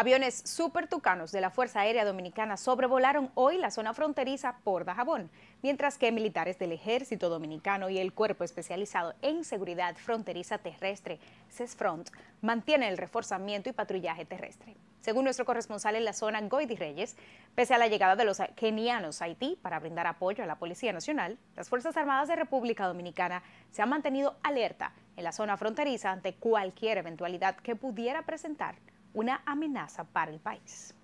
Aviones Super Tucanos de la Fuerza Aérea Dominicana sobrevolaron hoy la zona fronteriza por Dajabón, mientras que militares del Ejército Dominicano y el Cuerpo Especializado en Seguridad Fronteriza Terrestre, CESFRONT, mantienen el reforzamiento y patrullaje terrestre. Según nuestro corresponsal en la zona, Goidi Reyes, pese a la llegada de los kenianos a Haití para brindar apoyo a la Policía Nacional, las Fuerzas Armadas de República Dominicana se han mantenido alerta en la zona fronteriza ante cualquier eventualidad que pudiera presentar una amenaza para el país.